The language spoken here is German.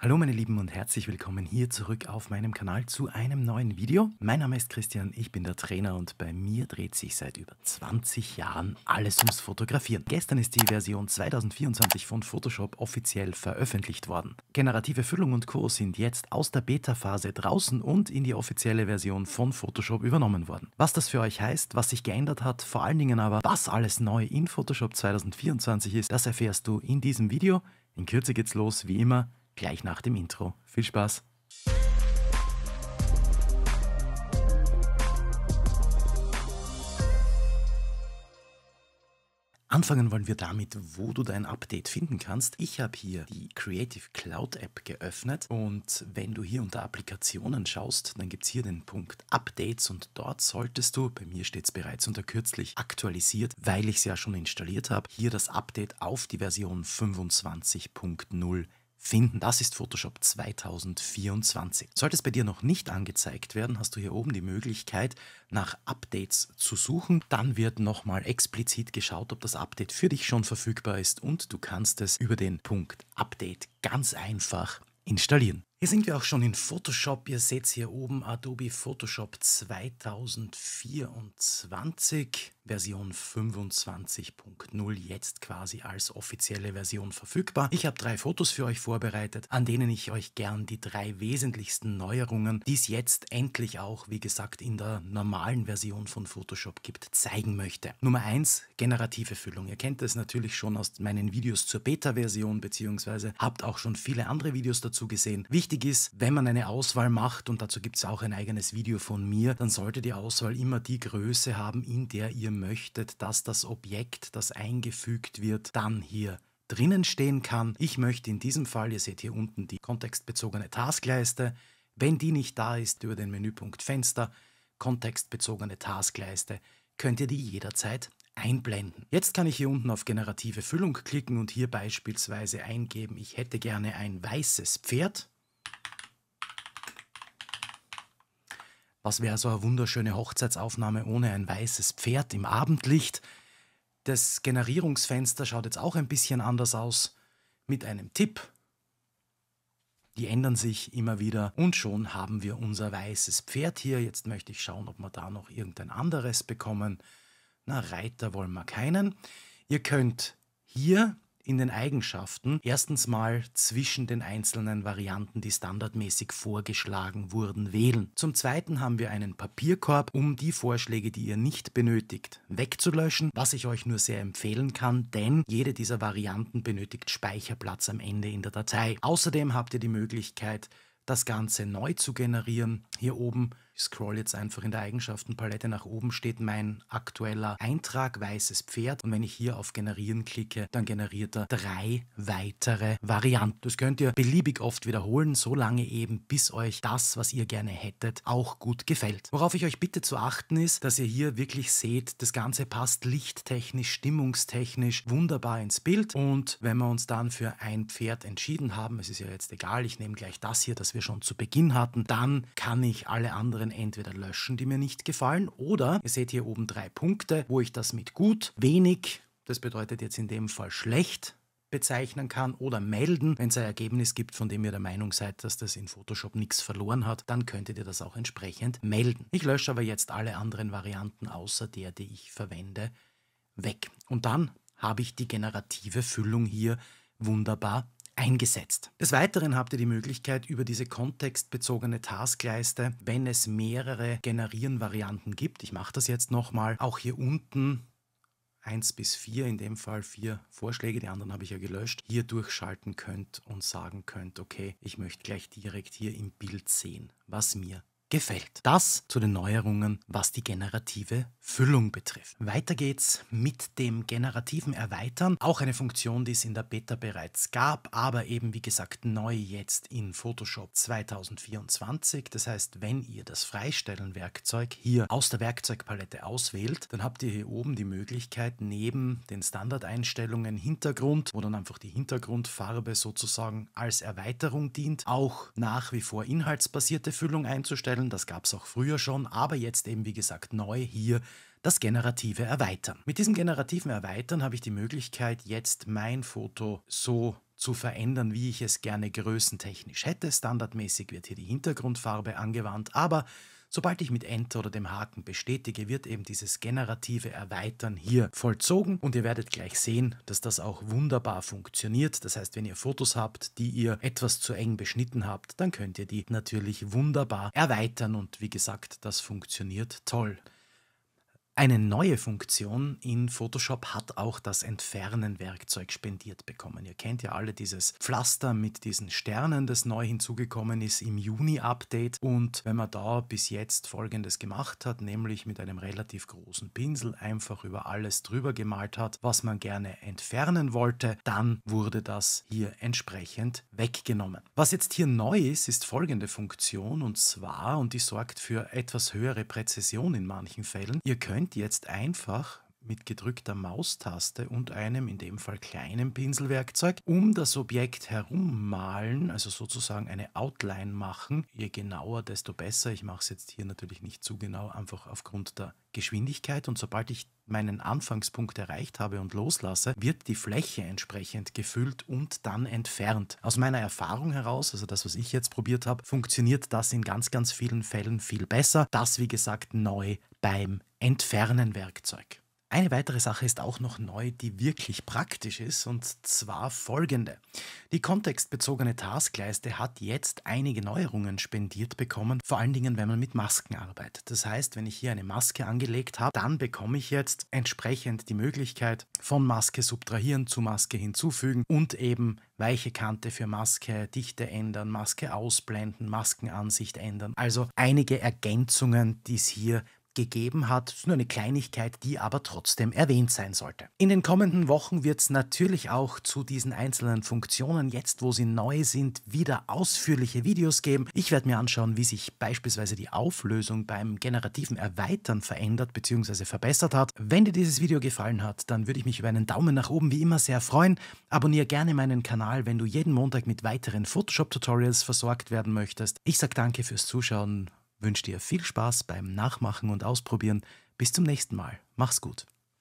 Hallo meine Lieben und herzlich willkommen hier zurück auf meinem Kanal zu einem neuen Video. Mein Name ist Christian, ich bin der Trainer und bei mir dreht sich seit über 20 Jahren alles ums Fotografieren. Gestern ist die Version 2024 von Photoshop offiziell veröffentlicht worden. Generative Füllung und Co. sind jetzt aus der Beta-Phase draußen und in die offizielle Version von Photoshop übernommen worden. Was das für euch heißt, was sich geändert hat, vor allen Dingen aber, was alles neu in Photoshop 2024 ist, das erfährst du in diesem Video. In Kürze geht's los, wie immer gleich nach dem Intro. Viel Spaß! Anfangen wollen wir damit, wo du dein Update finden kannst. Ich habe hier die Creative Cloud App geöffnet und wenn du hier unter Applikationen schaust, dann gibt es hier den Punkt Updates und dort solltest du, bei mir steht es bereits unter kürzlich aktualisiert, weil ich es ja schon installiert habe, hier das Update auf die Version 25.0 finden. Das ist Photoshop 2024. Sollte es bei dir noch nicht angezeigt werden, hast du hier oben die Möglichkeit, nach Updates zu suchen. Dann wird nochmal explizit geschaut, ob das Update für dich schon verfügbar ist und du kannst es über den Punkt Update ganz einfach installieren. Hier sind wir auch schon in Photoshop. Ihr seht hier oben Adobe Photoshop 2024 Version 25.0 jetzt quasi als offizielle Version verfügbar. Ich habe drei Fotos für euch vorbereitet, an denen ich euch gern die drei wesentlichsten Neuerungen, die es jetzt endlich auch, wie gesagt, in der normalen Version von Photoshop gibt, zeigen möchte. Nummer eins: generative Füllung. Ihr kennt das natürlich schon aus meinen Videos zur Beta-Version, beziehungsweise habt auch schon viele andere Videos dazu gesehen. Wichtig wichtig ist, wenn man eine Auswahl macht, und dazu gibt es auch ein eigenes Video von mir, dann sollte die Auswahl immer die Größe haben, in der ihr möchtet, dass das Objekt, das eingefügt wird, dann hier drinnen stehen kann. Ich möchte in diesem Fall, ihr seht hier unten die kontextbezogene Taskleiste, wenn die nicht da ist, über den Menüpunkt Fenster, kontextbezogene Taskleiste, könnt ihr die jederzeit einblenden. Jetzt kann ich hier unten auf generative Füllung klicken und hier beispielsweise eingeben, ich hätte gerne ein weißes Pferd Was wäre so eine wunderschöne Hochzeitsaufnahme ohne ein weißes Pferd im Abendlicht? Das Generierungsfenster schaut jetzt auch ein bisschen anders aus. Mit einem Tipp. Die ändern sich immer wieder und schon haben wir unser weißes Pferd hier. Jetzt möchte ich schauen, ob wir da noch irgendein anderes bekommen. Na, Reiter wollen wir keinen. Ihr könnt hier in den Eigenschaften erstens mal zwischen den einzelnen Varianten, die standardmäßig vorgeschlagen wurden, wählen. Zum Zweiten haben wir einen Papierkorb, um die Vorschläge, die ihr nicht benötigt, wegzulöschen, was ich euch nur sehr empfehlen kann, denn jede dieser Varianten benötigt Speicherplatz am Ende in der Datei. Außerdem habt ihr die Möglichkeit, das Ganze neu zu generieren hier oben, ich scroll jetzt einfach in der Eigenschaftenpalette nach oben, steht mein aktueller Eintrag weißes Pferd. Und wenn ich hier auf Generieren klicke, dann generiert er drei weitere Varianten. Das könnt ihr beliebig oft wiederholen, solange eben, bis euch das, was ihr gerne hättet, auch gut gefällt. Worauf ich euch bitte zu achten ist, dass ihr hier wirklich seht, das Ganze passt lichttechnisch, stimmungstechnisch wunderbar ins Bild. Und wenn wir uns dann für ein Pferd entschieden haben, es ist ja jetzt egal, ich nehme gleich das hier, das wir schon zu Beginn hatten, dann kann ich ich alle anderen entweder löschen, die mir nicht gefallen, oder ihr seht hier oben drei Punkte, wo ich das mit gut, wenig, das bedeutet jetzt in dem Fall schlecht, bezeichnen kann oder melden. Wenn es ein Ergebnis gibt, von dem ihr der Meinung seid, dass das in Photoshop nichts verloren hat, dann könntet ihr das auch entsprechend melden. Ich lösche aber jetzt alle anderen Varianten außer der, die ich verwende, weg. Und dann habe ich die generative Füllung hier wunderbar eingesetzt. Des Weiteren habt ihr die Möglichkeit, über diese kontextbezogene Taskleiste, wenn es mehrere Generieren-Varianten gibt, ich mache das jetzt nochmal, auch hier unten 1 bis 4, in dem Fall vier Vorschläge, die anderen habe ich ja gelöscht, hier durchschalten könnt und sagen könnt, okay, ich möchte gleich direkt hier im Bild sehen, was mir gefällt. Das zu den Neuerungen, was die generative Füllung betrifft. Weiter geht's mit dem generativen Erweitern. Auch eine Funktion, die es in der Beta bereits gab, aber eben wie gesagt neu jetzt in Photoshop 2024. Das heißt, wenn ihr das Freistellen-Werkzeug hier aus der Werkzeugpalette auswählt, dann habt ihr hier oben die Möglichkeit, neben den Standardeinstellungen Hintergrund, wo dann einfach die Hintergrundfarbe sozusagen als Erweiterung dient, auch nach wie vor inhaltsbasierte Füllung einzustellen Stellen, das gab es auch früher schon, aber jetzt eben wie gesagt neu hier das generative Erweitern. Mit diesem generativen Erweitern habe ich die Möglichkeit, jetzt mein Foto so zu verändern, wie ich es gerne größentechnisch hätte. Standardmäßig wird hier die Hintergrundfarbe angewandt, aber Sobald ich mit Enter oder dem Haken bestätige, wird eben dieses generative Erweitern hier vollzogen und ihr werdet gleich sehen, dass das auch wunderbar funktioniert. Das heißt, wenn ihr Fotos habt, die ihr etwas zu eng beschnitten habt, dann könnt ihr die natürlich wunderbar erweitern und wie gesagt, das funktioniert toll. Eine neue Funktion in Photoshop hat auch das Entfernen-Werkzeug spendiert bekommen. Ihr kennt ja alle dieses Pflaster mit diesen Sternen, das neu hinzugekommen ist im Juni-Update. Und wenn man da bis jetzt Folgendes gemacht hat, nämlich mit einem relativ großen Pinsel einfach über alles drüber gemalt hat, was man gerne entfernen wollte, dann wurde das hier entsprechend weggenommen. Was jetzt hier neu ist, ist folgende Funktion und zwar, und die sorgt für etwas höhere Präzision in manchen Fällen, ihr könnt könnt jetzt einfach mit gedrückter Maustaste und einem in dem Fall kleinen Pinselwerkzeug um das Objekt herummalen, also sozusagen eine Outline machen. Je genauer, desto besser. Ich mache es jetzt hier natürlich nicht zu genau, einfach aufgrund der Geschwindigkeit. Und sobald ich meinen Anfangspunkt erreicht habe und loslasse, wird die Fläche entsprechend gefüllt und dann entfernt. Aus meiner Erfahrung heraus, also das, was ich jetzt probiert habe, funktioniert das in ganz, ganz vielen Fällen viel besser. Das, wie gesagt, neu beim Entfernen-Werkzeug. Eine weitere Sache ist auch noch neu, die wirklich praktisch ist, und zwar folgende. Die kontextbezogene Taskleiste hat jetzt einige Neuerungen spendiert bekommen, vor allen Dingen, wenn man mit Masken arbeitet. Das heißt, wenn ich hier eine Maske angelegt habe, dann bekomme ich jetzt entsprechend die Möglichkeit von Maske subtrahieren zu Maske hinzufügen und eben weiche Kante für Maske, Dichte ändern, Maske ausblenden, Maskenansicht ändern. Also einige Ergänzungen, die es hier gegeben hat. Das Ist nur eine Kleinigkeit, die aber trotzdem erwähnt sein sollte. In den kommenden Wochen wird es natürlich auch zu diesen einzelnen Funktionen, jetzt wo sie neu sind, wieder ausführliche Videos geben. Ich werde mir anschauen, wie sich beispielsweise die Auflösung beim generativen Erweitern verändert bzw. verbessert hat. Wenn dir dieses Video gefallen hat, dann würde ich mich über einen Daumen nach oben wie immer sehr freuen. Abonniere gerne meinen Kanal, wenn du jeden Montag mit weiteren Photoshop-Tutorials versorgt werden möchtest. Ich sage danke fürs Zuschauen wünsche dir viel Spaß beim Nachmachen und Ausprobieren. Bis zum nächsten Mal. Mach's gut.